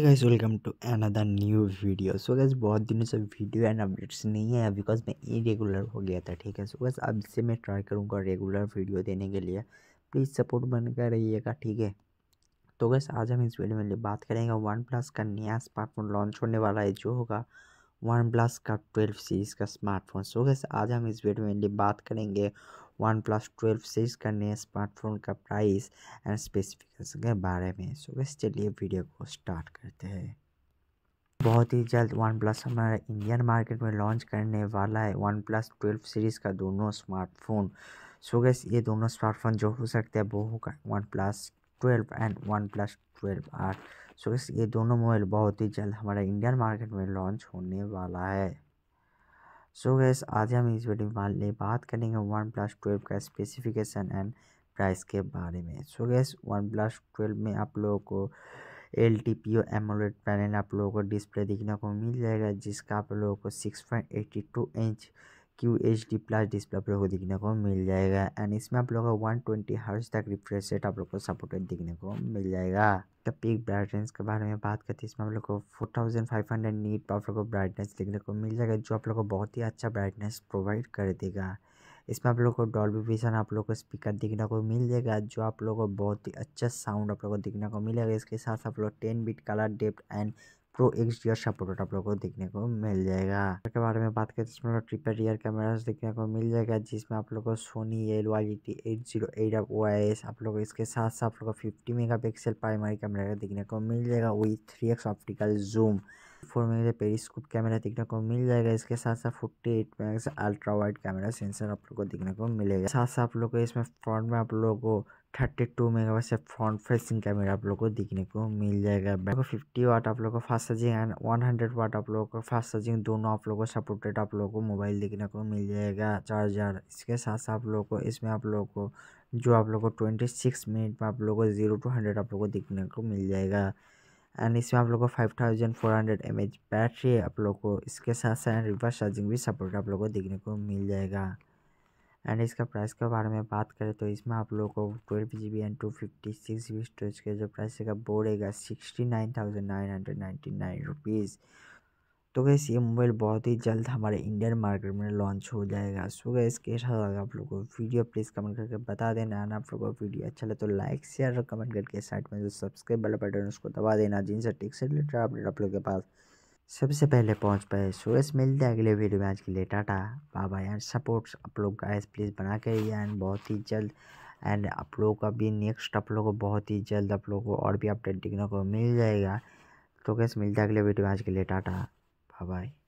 guys welcome to another new video so guys बहुत दिनों से वीडियो एंड अपडेट्स नहीं है बिकॉज मैं इरेगुलर हो गया था ठीक है सो so गैस अब से मैं ट्राई करूंगा रेगुलर वीडियो देने के लिए प्लीज़ सपोर्ट बनकर रहिएगा ठीक है तो गैस आज हम इस वीडियो में बात करेंगे वन प्लस का नया स्मार्टफोन लॉन्च होने वाला है जो होगा वन प्लस का ट्वेल्व सीरीज का स्मार्टफोन सो गैस आज हम इस वीडियो में बात करेंगे वन प्लस ट्वेल्व सीरीज का नए स्मार्टफोन का प्राइस एंड स्पेसिफिकेशन के बारे में सो गैस चलिए वीडियो को स्टार्ट करते हैं बहुत ही जल्द वन प्लस हमारा इंडियन मार्केट में लॉन्च करने वाला है वन प्लस ट्वेल्व सीरीज़ का दोनों स्मार्टफोन सो गैस ये दोनों स्मार्टफोन जो हो सकते हैं वो होगा OnePlus twelve and OnePlus twelve R so इस ये दोनों मोबाइल बहुत ही जल्द हमारे इंडियन मार्केट में लॉन्च होने वाला है सो so गैस आज हम इस वीडियो में बात करेंगे वन प्लस ट्वेल्व का स्पेसिफिकेशन एंड प्राइस के बारे में so guys OnePlus twelve में आप लोगों को L T P O AMOLED panel आप लोगों को डिस्प्ले देखने को मिल जाएगा जिसका आप लोगों को six point eighty two inch Q H D plus display आप लोग को देखने को मिल जाएगा एंड इसमें आप लोग को वन ट्वेंटी हर्स तक रिफ्रेश रेट आप लोग को सपोर्टेड देखने को मिल जाएगा तो पीक ब्राइटनेस के बारे में बात करते हैं इसमें आप लोग को four thousand five hundred nits पर आप लोग को ब्राइटनेस देखने को मिल जाएगा जो आप लोग को बहुत ही अच्छा ब्राइटनेस प्रोवाइड कर देगा इसमें आप लोग को डॉल्बी विजन आप लोग को स्पीकर दिखने को मिल जाएगा जो आप लोग को बहुत ही अच्छा साउंड आप लोग को दिखने को मिलेगा इसके साथ आप लोग ten bit colour depth and pro X D R support आप लोगों को देखने को मिल जाएगा इसके बारे में बात करें तो इसमें ट्रिपल ईयर कैमराज देखने को मिल जाएगा जिसमें आप लोग को Sony L Y T eight zero eight O I S आप लोग इसके साथ साथ आप लोग को fifty mega pixel primary camera का देखने को मिल जाएगा वही three X optical zoom four mega periscope camera देखने को मिल जाएगा इसके साथ साथ forty eight mega ultra wide camera sensor आप लोग को देखने को मिलेगा साथ साथ आप लोग को इसमें फ्रंट में आप लोगों को thirty two mega pixel front facing camera आप लोग को देखने को मिल जाएगा बैक फिफ्टी वाट आप लोग को fast charging and one hundred watt आप लोग को फास्ट चार्जिंग दोनों आप लोगों को सपोर्टेड आप लोग को मोबाइल देखने को मिल जाएगा चार्जर इसके साथ साथ आप लोग को इसमें आप लोग को जो आप लोग को ट्वेंटी सिक्स मिनट में आप लोग को जीरो टू हंड्रेड आप लोग को देखने को मिल जाएगा एंड इसमें आप लोग को five thousand four hundred M H battery आप लोग को इसके साथ साथ रिवर्स चार्जिंग भी सपोर्ट आप लोग को देखने को मिल जाएगा एंड इसका प्राइस के बारे में बात करें तो इसमें आप लोगों को twelve G B and two fifty six G B storage का जो प्राइस है वो रहेगा sixty nine thousand nine hundred ninety nine rupees तो गैस ये मोबाइल बहुत ही जल्द हमारे इंडियन मार्केट में लॉन्च हो जाएगा सो गैस कैसा लगा आप लोगों को वीडियो प्लीज़ कमेंट करके बता देना एंड आप लोगों को वीडियो अच्छा लगे तो लाइक शेयर और कमेंट करके साइड में जो सब्सक्राइब वाला बटन उसको दबा देना जिनसे टिक से रिलेटेड अपडेट आप लोगों के पास सबसे पहले पहुंच पाए सूरज मिलते हैं अगले वीडियो में आज के लिए टाटा बाबा यार सपोर्ट्स आप लोग गाइस प्लीज़ बना के एंड बहुत ही जल्द एंड आप लोगों का भी नेक्स्ट आप लोगों को बहुत ही जल्द आप लोगों को और भी अपडेट देखने को मिल जाएगा तो कैसे मिलता है अगले वीडियो में आज के लिए टाटा बाय